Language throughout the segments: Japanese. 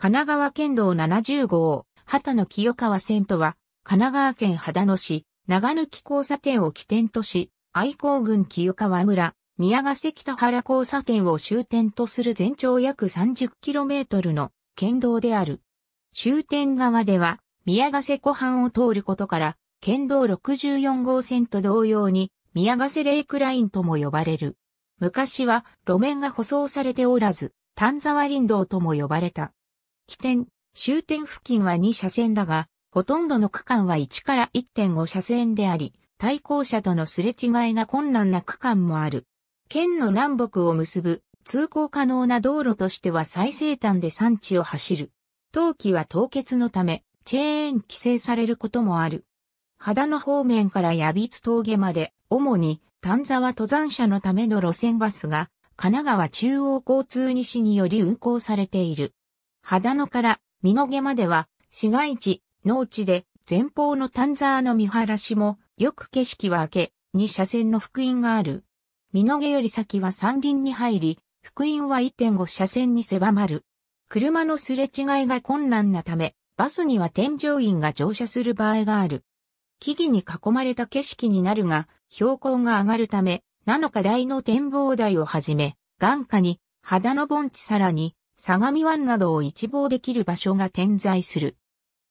神奈川県道70号、畑野清川線とは、神奈川県秦野市、長抜き交差点を起点とし、愛好郡清川村、宮ヶ関田原交差点を終点とする全長約 30km の県道である。終点側では、宮ヶ瀬湖畔を通ることから、県道64号線と同様に、宮ヶ瀬レイクラインとも呼ばれる。昔は路面が舗装されておらず、丹沢林道とも呼ばれた。起点、終点付近は2車線だが、ほとんどの区間は1から1.5車線であり、対向車とのすれ違いが困難な区間もある。県の南北を結ぶ通行可能な道路としては最西端で山地を走る。冬季は凍結のため、チェーン規制されることもある。肌の方面から矢び峠まで、主に丹沢登山者のための路線バスが、神奈川中央交通西により運行されている。秦野から身の毛までは市街地、農地で前方の丹沢の見晴らしもよく景色は明け、2車線の福音がある。身の毛より先は山林に入り、福音は1.5車線に狭まる。車のすれ違いが困難なため、バスには添乗員が乗車する場合がある。木々に囲まれた景色になるが、標高が上がるため、7日台の展望台をはじめ、眼下に、肌の盆地さらに、相模湾などを一望できる場所が点在する。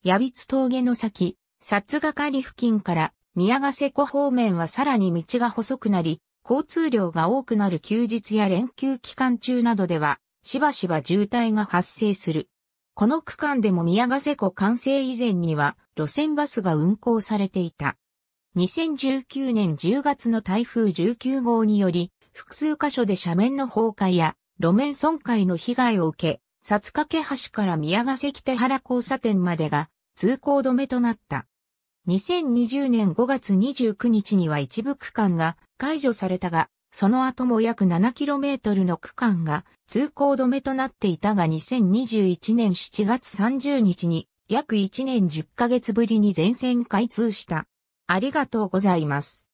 矢筆峠の先、札ヶ狩付近から宮ヶ瀬湖方面はさらに道が細くなり、交通量が多くなる休日や連休期間中などでは、しばしば渋滞が発生する。この区間でも宮ヶ瀬湖完成以前には路線バスが運行されていた。2019年10月の台風19号により、複数箇所で斜面の崩壊や路面損壊の被害を受け、札掛橋から宮ヶ関手原交差点までが通行止めとなった。2020年5月29日には一部区間が解除されたが、その後も約 7km の区間が通行止めとなっていたが2021年7月30日に約1年10ヶ月ぶりに全線開通した。ありがとうございます。